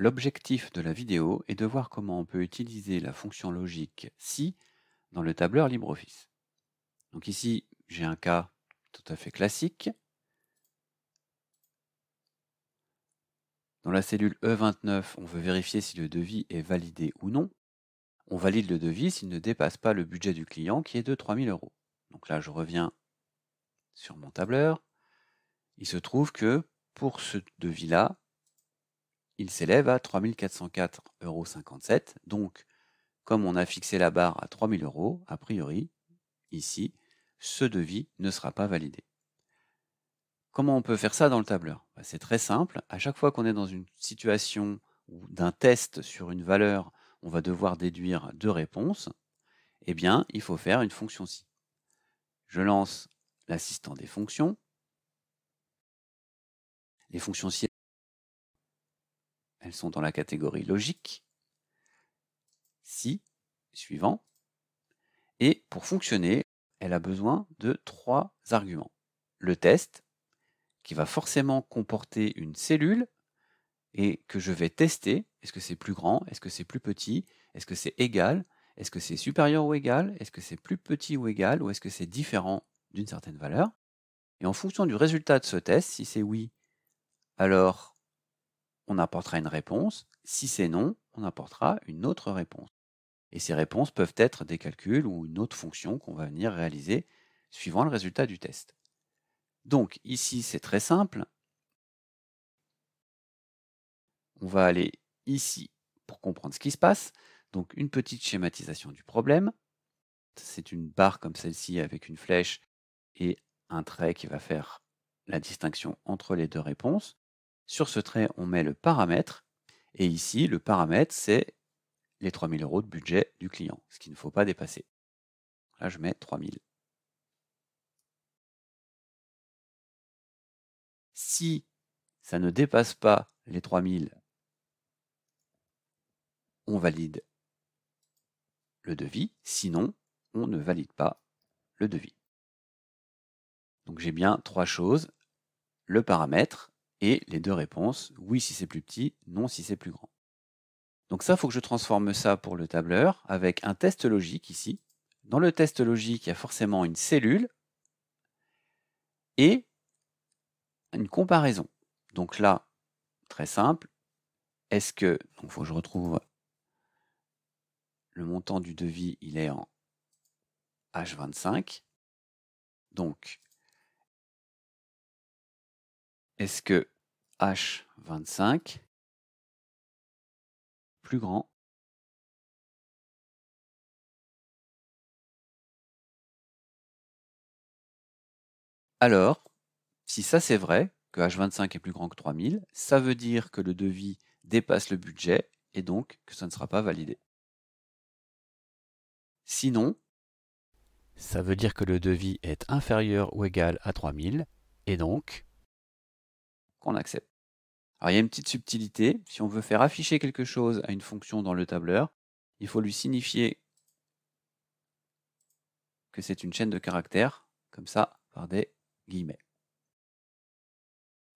L'objectif de la vidéo est de voir comment on peut utiliser la fonction logique si dans le tableur LibreOffice. Donc ici, j'ai un cas tout à fait classique. Dans la cellule E29, on veut vérifier si le devis est validé ou non. On valide le devis s'il ne dépasse pas le budget du client qui est de 3000 euros. Donc là, je reviens sur mon tableur. Il se trouve que pour ce devis-là, il s'élève à 3404,57 euros. Donc, comme on a fixé la barre à 3000 euros, a priori, ici, ce devis ne sera pas validé. Comment on peut faire ça dans le tableur bah, C'est très simple. À chaque fois qu'on est dans une situation ou d'un test sur une valeur, on va devoir déduire deux réponses. Eh bien, il faut faire une fonction ci. Je lance l'assistant des fonctions. Les fonctions si elles sont dans la catégorie logique, si, suivant, et pour fonctionner, elle a besoin de trois arguments. Le test, qui va forcément comporter une cellule, et que je vais tester, est-ce que c'est plus grand, est-ce que c'est plus petit, est-ce que c'est égal, est-ce que c'est supérieur ou égal, est-ce que c'est plus petit ou égal, ou est-ce que c'est différent d'une certaine valeur. Et en fonction du résultat de ce test, si c'est oui, alors on apportera une réponse. Si c'est non, on apportera une autre réponse. Et ces réponses peuvent être des calculs ou une autre fonction qu'on va venir réaliser suivant le résultat du test. Donc ici, c'est très simple. On va aller ici pour comprendre ce qui se passe. Donc une petite schématisation du problème. C'est une barre comme celle-ci avec une flèche et un trait qui va faire la distinction entre les deux réponses. Sur ce trait, on met le paramètre. Et ici, le paramètre, c'est les 3000 euros de budget du client, ce qu'il ne faut pas dépasser. Là, je mets 3000. Si ça ne dépasse pas les 3000, on valide le devis. Sinon, on ne valide pas le devis. Donc j'ai bien trois choses. Le paramètre, et les deux réponses, oui si c'est plus petit, non si c'est plus grand. Donc ça, il faut que je transforme ça pour le tableur avec un test logique ici. Dans le test logique, il y a forcément une cellule et une comparaison. Donc là, très simple, est-ce que, faut que je retrouve le montant du devis, il est en H25. Donc, est-ce que H25 plus grand Alors, si ça c'est vrai, que H25 est plus grand que 3000, ça veut dire que le devis dépasse le budget et donc que ça ne sera pas validé. Sinon, ça veut dire que le devis est inférieur ou égal à 3000 et donc qu'on accepte. Alors il y a une petite subtilité, si on veut faire afficher quelque chose à une fonction dans le tableur, il faut lui signifier que c'est une chaîne de caractères, comme ça, par des guillemets.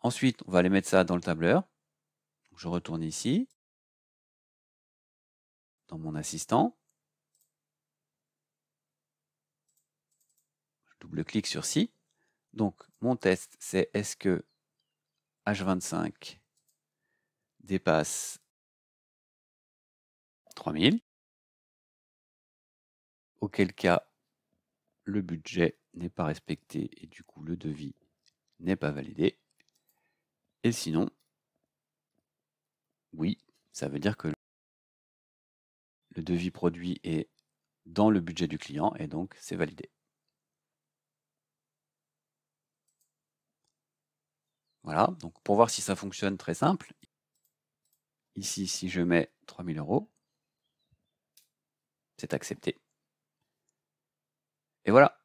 Ensuite, on va aller mettre ça dans le tableur. je retourne ici, dans mon assistant. Je double-clique sur si. Donc, mon test, c'est est-ce que H25 dépasse 3000, auquel cas le budget n'est pas respecté et du coup le devis n'est pas validé. Et sinon, oui, ça veut dire que le devis produit est dans le budget du client et donc c'est validé. Voilà, donc pour voir si ça fonctionne, très simple. Ici, si je mets 3000 euros, c'est accepté. Et voilà,